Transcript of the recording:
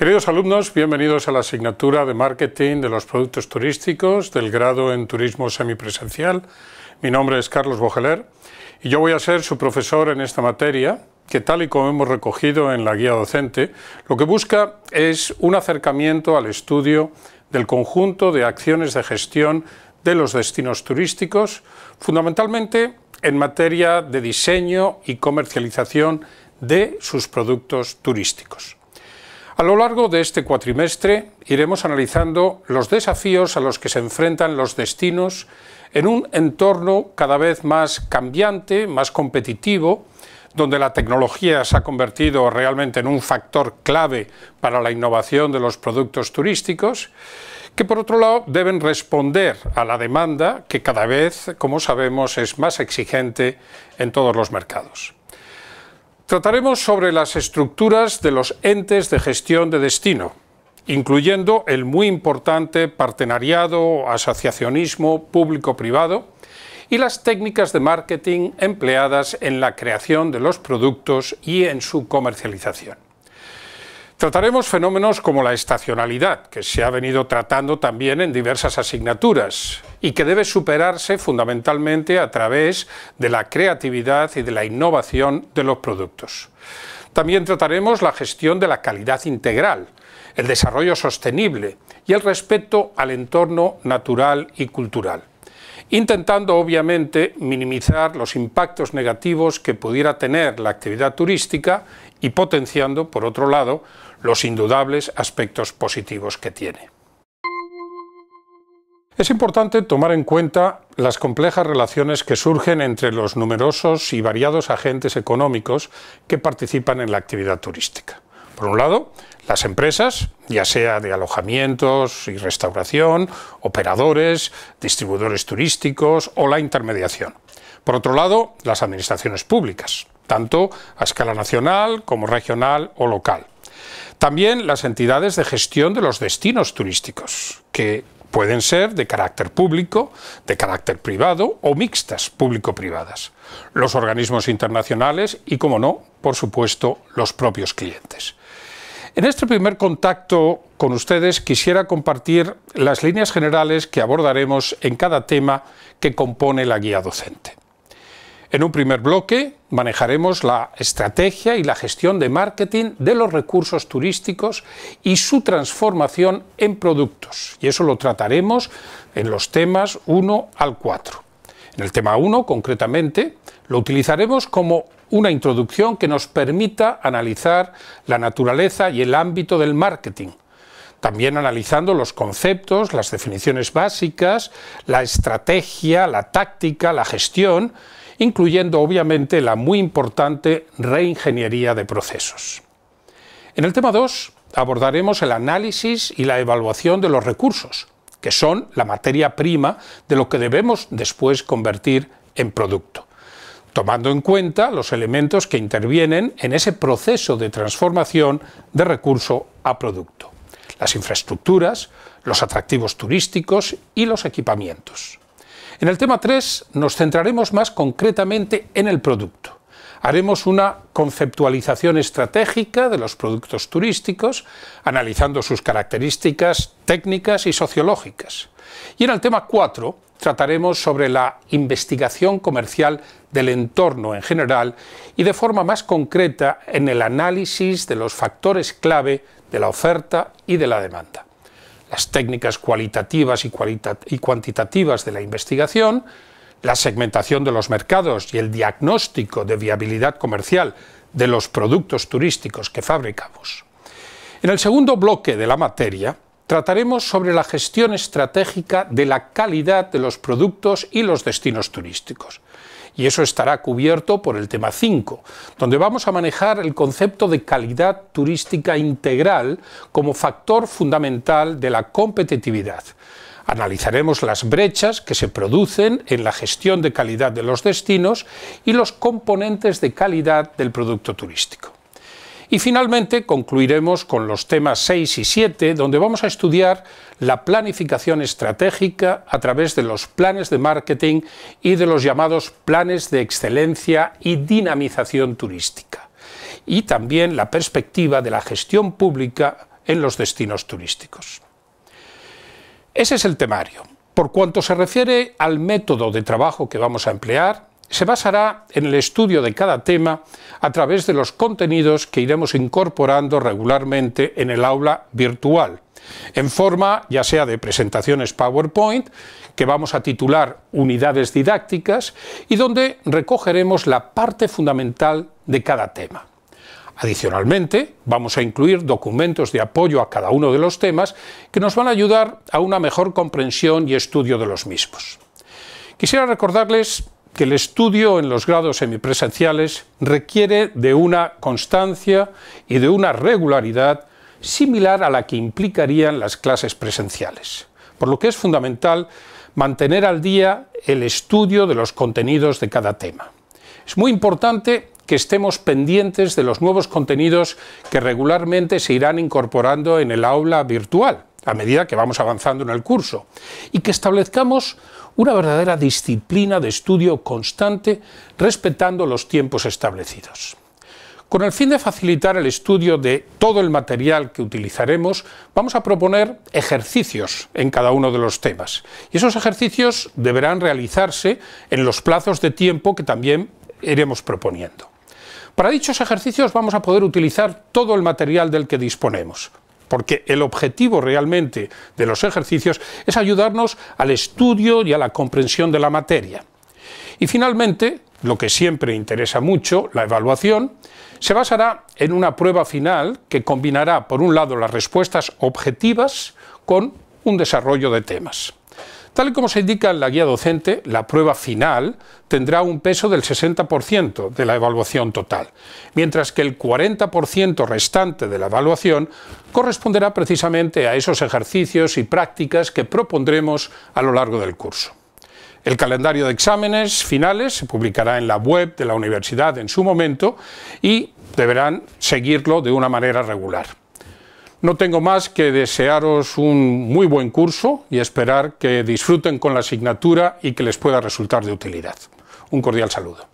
Queridos alumnos, bienvenidos a la asignatura de Marketing de los Productos Turísticos del grado en Turismo Semipresencial. Mi nombre es Carlos Bojeler y yo voy a ser su profesor en esta materia que tal y como hemos recogido en la guía docente, lo que busca es un acercamiento al estudio del conjunto de acciones de gestión de los destinos turísticos, fundamentalmente en materia de diseño y comercialización de sus productos turísticos. A lo largo de este cuatrimestre iremos analizando los desafíos a los que se enfrentan los destinos en un entorno cada vez más cambiante, más competitivo, donde la tecnología se ha convertido realmente en un factor clave para la innovación de los productos turísticos, que por otro lado deben responder a la demanda que cada vez, como sabemos, es más exigente en todos los mercados. Trataremos sobre las estructuras de los entes de gestión de destino, incluyendo el muy importante partenariado, asociacionismo público-privado y las técnicas de marketing empleadas en la creación de los productos y en su comercialización. Trataremos fenómenos como la estacionalidad, que se ha venido tratando también en diversas asignaturas y que debe superarse fundamentalmente a través de la creatividad y de la innovación de los productos. También trataremos la gestión de la calidad integral, el desarrollo sostenible y el respeto al entorno natural y cultural intentando obviamente minimizar los impactos negativos que pudiera tener la actividad turística y potenciando, por otro lado, los indudables aspectos positivos que tiene. Es importante tomar en cuenta las complejas relaciones que surgen entre los numerosos y variados agentes económicos que participan en la actividad turística. Por un lado, las empresas, ya sea de alojamientos y restauración, operadores, distribuidores turísticos o la intermediación. Por otro lado, las administraciones públicas, tanto a escala nacional como regional o local. También las entidades de gestión de los destinos turísticos, que pueden ser de carácter público, de carácter privado o mixtas público-privadas. Los organismos internacionales y, como no, por supuesto, los propios clientes. En este primer contacto con ustedes quisiera compartir las líneas generales que abordaremos en cada tema que compone la guía docente. En un primer bloque manejaremos la estrategia y la gestión de marketing de los recursos turísticos y su transformación en productos. Y eso lo trataremos en los temas 1 al 4. En el tema 1, concretamente, lo utilizaremos como una introducción que nos permita analizar la naturaleza y el ámbito del marketing, también analizando los conceptos, las definiciones básicas, la estrategia, la táctica, la gestión incluyendo obviamente la muy importante reingeniería de procesos. En el tema 2 abordaremos el análisis y la evaluación de los recursos, que son la materia prima de lo que debemos después convertir en producto tomando en cuenta los elementos que intervienen en ese proceso de transformación de recurso a producto, las infraestructuras, los atractivos turísticos y los equipamientos. En el tema 3 nos centraremos más concretamente en el producto. Haremos una conceptualización estratégica de los productos turísticos, analizando sus características técnicas y sociológicas. Y en el tema 4 trataremos sobre la investigación comercial del entorno en general y de forma más concreta en el análisis de los factores clave de la oferta y de la demanda las técnicas cualitativas y, cuantitativas de la investigación, la segmentación de los mercados y el diagnóstico de viabilidad comercial de los productos turísticos que fabricamos. En el segundo bloque de la materia trataremos sobre la gestión estratégica de la calidad de los productos y los destinos turísticos y eso estará cubierto por el tema 5, donde vamos a manejar el concepto de calidad turística integral como factor fundamental de la competitividad. Analizaremos las brechas que se producen en la gestión de calidad de los destinos y los componentes de calidad del producto turístico. Y finalmente concluiremos con los temas 6 y 7, donde vamos a estudiar la planificación estratégica a través de los planes de marketing y de los llamados planes de excelencia y dinamización turística. Y también la perspectiva de la gestión pública en los destinos turísticos. Ese es el temario. Por cuanto se refiere al método de trabajo que vamos a emplear, se basará en el estudio de cada tema a través de los contenidos que iremos incorporando regularmente en el aula virtual, en forma ya sea de presentaciones PowerPoint, que vamos a titular unidades didácticas, y donde recogeremos la parte fundamental de cada tema. Adicionalmente, vamos a incluir documentos de apoyo a cada uno de los temas que nos van a ayudar a una mejor comprensión y estudio de los mismos. Quisiera recordarles el estudio en los grados semipresenciales requiere de una constancia y de una regularidad similar a la que implicarían las clases presenciales, por lo que es fundamental mantener al día el estudio de los contenidos de cada tema. Es muy importante que estemos pendientes de los nuevos contenidos que regularmente se irán incorporando en el aula virtual, a medida que vamos avanzando en el curso, y que establezcamos una verdadera disciplina de estudio constante respetando los tiempos establecidos. Con el fin de facilitar el estudio de todo el material que utilizaremos, vamos a proponer ejercicios en cada uno de los temas. Y esos ejercicios deberán realizarse en los plazos de tiempo que también iremos proponiendo. Para dichos ejercicios vamos a poder utilizar todo el material del que disponemos, porque el objetivo realmente de los ejercicios es ayudarnos al estudio y a la comprensión de la materia. Y finalmente, lo que siempre interesa mucho, la evaluación, se basará en una prueba final que combinará, por un lado, las respuestas objetivas con un desarrollo de temas. Tal y como se indica en la guía docente, la prueba final tendrá un peso del 60% de la evaluación total, mientras que el 40% restante de la evaluación corresponderá precisamente a esos ejercicios y prácticas que propondremos a lo largo del curso. El calendario de exámenes finales se publicará en la web de la universidad en su momento y deberán seguirlo de una manera regular. No tengo más que desearos un muy buen curso y esperar que disfruten con la asignatura y que les pueda resultar de utilidad. Un cordial saludo.